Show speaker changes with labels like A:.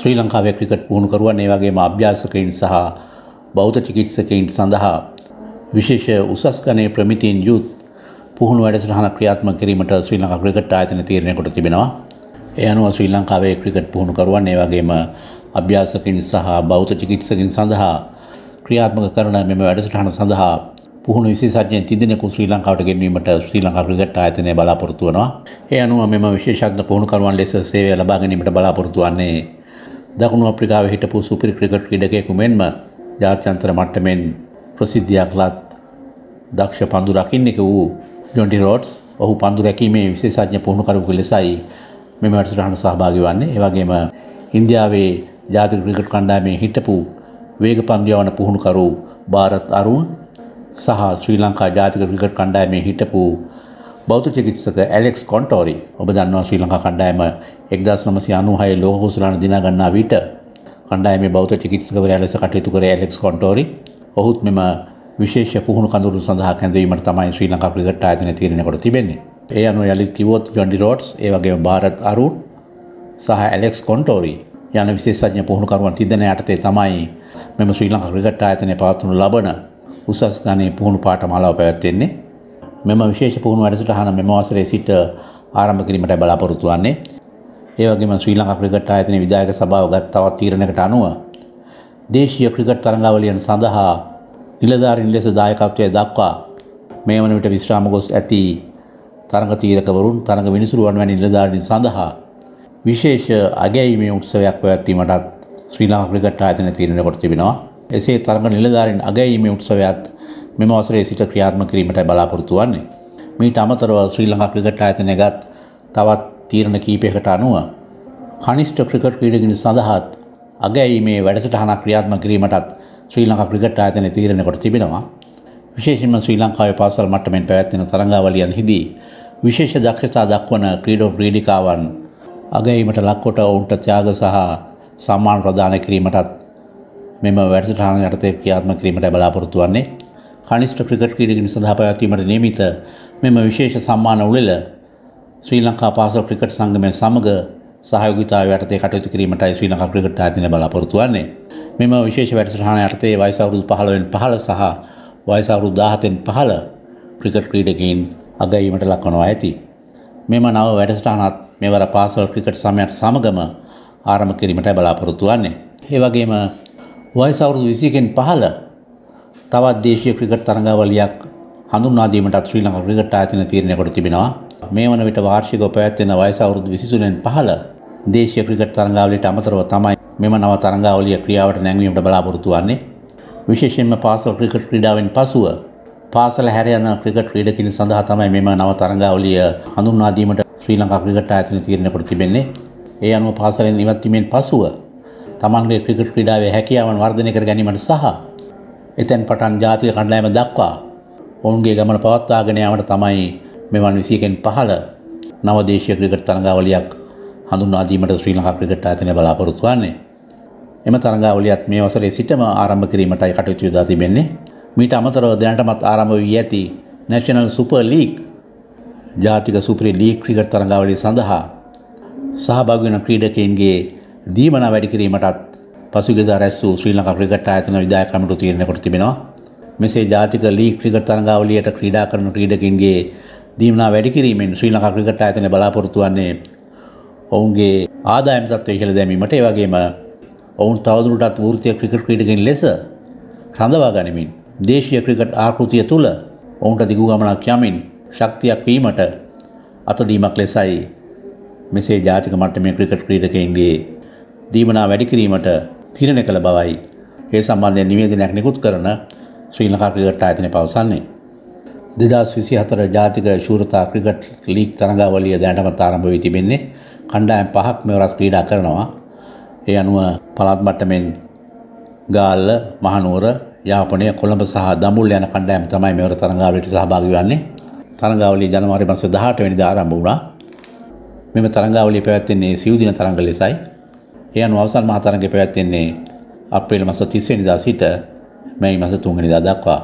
A: ශ්‍රී ලංකාවේ ක්‍රිකට් පුහුණුකරුවන් ඒ වගේම අභ්‍යාසකයින් සහ බෞද්ධ චිකිත්සකයින් සඳහා විශේෂ උසස් ගණයේ ප්‍රමිතීන් යුත් පුහුණු වැඩසටහන ක්‍රියාත්මක කිරීමට ශ්‍රී ලංකා ක්‍රිකට් ආයතන තීරණය කොට තිබෙනවා. ඒ අනුව ශ්‍රී ලංකාවේ ක්‍රිකට් පුහුණුකරුවන් ඒ වගේම අභ්‍යාසකින් සහ බෞද්ධ චිකිත්සකින් සඳහා ක්‍රියාත්මක කරන මෙම වැඩසටහන සඳහා පුහුණු විශේෂඥයන් තිදෙනෙකු ශ්‍රී ලංකාවට ගෙන්වීමට ශ්‍රී ලංකා ක්‍රිකට් ආයතනය බලාපොරොත්තු වෙනවා. ඒ අනුව මෙම විශේෂඥ පුහුණුකරුවන් ලෙස සේවය ලබා ගැනීමට බලාපොරොත්තු වන්නේ දකුණු අප්‍රිකාව හිටපු සුපිරි ක්‍රිකට් ක්‍රීඩකයෙකු මෙන්ම ජාත්‍යන්තර මට්ටමෙන් ප්‍රසිද්ධියක් ලත් දක්ෂ පන්දු රකින්නෙක වූ ජොන්ඩි රෝඩ්ස් ඔහු පන්දු රැකීමේ විශේෂඥ පුහුණු කරපු ලෙසයි මෙම වැඩසටහන සහභාගී වන්නේ. ඒ වගේම ඉන්දියාවේ ජාතික ක්‍රිකට් කණ්ඩායමේ හිටපු වේග පන්දුයවන පුහුණුකරු ಭಾರತ್ අරුන් සහ ශ්‍රී ලංකා ජාතික ක්‍රිකට් කණ්ඩායමේ හිටපු බෞද්ධ චිකිත්සක ඇලෙක්ස් කොන්ටෝරි ඔබ දන්නවා ශ්‍රී ලංකා කණ්ඩායම 1996 ලෝක කුසලාන දිනා ගන්නා විට කණ්ඩායමේ බෞද්ධ චිකිත්සකවරයා ලෙස කටයුතු කර ඇලෙක්ස් කොන්ටෝරි ඔහුත් මෙම විශේෂ පුහුණු කඳුරු සඳහා කැඳවීමට තමයි ශ්‍රී ලංකා ක්‍රිකට් ආයතනය තීරණය කොට තිබෙන්නේ. ඒ අනුව යළිත් කිවොත් ජොන්ඩි රෝඩ්ස්, ඒ වගේම භාරත් අරුණ් සහ ඇලෙක්ස් කොන්ටෝරි යන විශේෂඥ පුහුණුකරුවන් තිදෙන යටතේ තමයි මෙම ශ්‍රී ලංකා ක්‍රිකට් ආයතනය පවත්වනු ලබන උසස් ගණයේ පුහුණු පාඨමාලාව පැවැත්වෙන්නේ. මෙම විශේෂ පුහුණු වැඩසටහන මෙම වසරේ සිට ආරම්භ කිරීමට බලාපොරොත්තු වන්නේ. ඒ වගේම ශ්‍රී ලංකා ක්‍රිකට් ආයතනයේ විධායක සභාව ගත් තවත් තීරණයකට අනුව දේශීය ක්‍රිකට් තරඟාවලියන් සඳහා නිලධාරීන් ලෙස දායකත්වය දක්වා මේ වන විට විශ්‍රාම ගොස් ඇති තරඟ තීරකවරුන් තරඟ විනිසුරුවන් වැනි නිලධාරීන් සඳහා විශේෂ අගැයීමේ උත්සවයක් පැවැත්වීමටත් ශ්‍රී ලංකා ක්‍රිකට් ආයතනය තීරණය කොට තිබෙනවා. එසේ තරඟ නිලධාරීන් අගැයීමේ උත්සවයත් මෙම වසරේ සිට ක්‍රියාත්ම කිරීමට බලාපොරොත්තු වන්නේ. මීට අමතරව ශ්‍රී ලංකා ක්‍රිකට් ආයතනය ගත් තවත් තීරණ කීපයකට අනුව කනිෂ්ඨ ක්‍රිකට් ක්‍රීඩකින් සඳහාත් අගැයීමේ වැඩසටහනක් ක්‍රියාත්මක කිරීමටත් ශ්‍රී ලංකා ක්‍රිකට් ආයතනය තීරණය කොට තිබෙනවා. විශේෂයෙන්ම ශ්‍රී ලංකාවේ පාසල් මට්ටමින් පැවැත්වෙන තරඟාවලියන්හිදී විශේෂ දක්ෂතා දක්වන ක්‍රීඩෝ ක්‍රීඩිකාවන් අගැයීමට ලක්කොට ඔවුන්ට ත්‍යාග සහ සම්මාන ප්‍රදාන කිරීමටත් මෙම වැඩසටහන යටතේ ක්‍රියාත්මක කිරීමට බලාපොරොත්තු වන්නේ කනිෂ්ට ක්‍රිකට් ක්‍රීඩකින් සඳහා පැවැත්වීමට නියමිත මෙම විශේෂ සම්මාන උළෙල ශ්‍රී ලංකා පාසල් ක්‍රිකට් සංගමය සමග සහයෝගිතාව යටතේ කටයුතු කිරීමටයි ශ්‍රී ලංකා ක්‍රිකට් ආයතනය බලාපොරොත්තු වන්නේ. මෙම විශේෂ වැඩසටහන යටතේ වයස අවුරුදු 15න් 15 සහ වයස අවුරුදු 17න් 15 ක්‍රිකට් ක්‍රීඩකයින් අගැයීමට ලක්වනවා ඇති. මෙම නව වැඩසටහනත් මෙවර පාසල් ක්‍රිකට් සමයත් සමගම ආරම්භ කිරීමට බලාපොරොත්තු වන්නේ. ඒ වගේම වයස අවුරුදු 20කින් පහළ තවත් දේශීය ක්‍රිකට් තරඟාවලියක් හඳුන්වාදීමටත් ශ්‍රී ලංකා ක්‍රිකට් ආයතන තීරණය කොට තිබෙනවා. මේ වන විට වාර්ෂිකව පැවැත්වෙන වයස අවුරුදු 23න් පහළ දේශීය ක්‍රිකට් තරඟාවලියට අමතරව තමයි මෙම නව තරඟාවලිය ක්‍රියාවට නැංවීමට බලාපොරොත්තු වන්නේ. විශේෂයෙන්ම පාසල් ක්‍රිකට් ක්‍රීඩාවෙන් පසුව පාසල හැර යන ක්‍රිකට් ක්‍රීඩකින් සඳහා තමයි මෙම නව තරඟාවලිය හඳුන්වා දීමට ශ්‍රී ලංකා ක්‍රිකට් ආයතනය තීරණය කොට තිබෙන්නේ. ඒ අනුව පාසලෙන් ඉවත් වීමෙන් පසුව තමන්ගේ ක්‍රිකට් ක්‍රීඩාවේ හැකියාවන් වර්ධනය කර ගැනීමට සහ එතැන් පටන් ජාතිය කණ්ඩායම දක්වා ඔවුන්ගේ ගමන පවත්වාගෙන යාමට තමයි මෙවන් විසියකෙන් පහළ නවදේශය ක්‍රිකට් තරඟාවලියක් හඳුන්වාදීමට ශ්‍රී ලංකා ක්‍රිකට් ආයතනය බලාපොරොත්තු වන්නේ. එම තරඟාවලියත් මේ වසරේ සිටම ආරම්භ කිරීමටයි කටයුතු යොදා තිබෙන්නේ. මීට අමතරව දැනටමත් ආරම්භ වී ඇති National Super League ජාතික සුපිරි ලීග් ක්‍රිකට් තරඟාවලිය සඳහා සහභාගී වන ක්‍රීඩකයන්ගේ දීමනා වැඩි කිරීමටත් පසුගියදා රැස් වූ ශ්‍රී ලංකා ක්‍රිකට් ආයතන විධායක කමිටුව තීරණය කොට තිබෙනවා. මෙසේ ජාතික ලීග් ක්‍රිකට් තරඟාවලියට ක්‍රීඩා කරන ක්‍රීඩකින්ගේ දීමනා වැඩි කිරීමෙන් ශ්‍රී ලංකා ක්‍රිකට් ආයතනය බලාපොරොත්තු වන්නේ ඔවුන්ගේ ආදායම් තත්ත්වය ඉහළ දැමීමට ඒ වගේම ඔවුන් තවදුරටත් වෘත්තීය ක්‍රිකට් ක්‍රීඩකයින් ලෙස රඳවා ගනිමින් දේශීය ක්‍රිකට් ආකෘතිය තුළ ඔවුන්ට දිගු ගමනක් යමින් ශක්තියක් වීමට අතදීමක් ලෙසයි මෙසේ ජාතික මට්ටමේ ක්‍රිකට් ක්‍රීඩකයින්ගේ දීමනා වැඩි කිරීමට තිරණය කළ බවයි ඒ සම්බන්ධය නිවේදනයක් නිකුත් කරන ශ්‍රී ලංකා ක්‍රිකට් ආයතනය පවසන්නේ. දෙදස් විසි හතර ජාතික ශූරතා ක්‍රිකට් ලීක් තරඟාවලිය දැනටමත් ආරම්භ වී තිබෙන්නේ කණ්ඩායම් පහක් මෙවරස් ක්‍රීඩා කරනවා. ඒ අනුව පළාත් මට්ටමෙන් ගාල්ල මහනුවර යාපනය කොළඹ සහ දමුල් යන කණ්ඩායම් තමයි මෙවර තරඟාවලියට සහභාගී වන්නේ. තරඟාවලිය ජනවාරි මාසේ 18 වෙනිදා ආරම්භ වුණා. මෙම තරඟාවලිය පැවැත්වෙන්නේ සිව් දින තරඟ ලෙසයි. ඒ අනුව අවසන් මහතරගේ පැවැත්වෙන්නේ අප්‍රේල් මස 30 වෙනිදා සිට මැයි මස 3 වෙනිදා දක්වා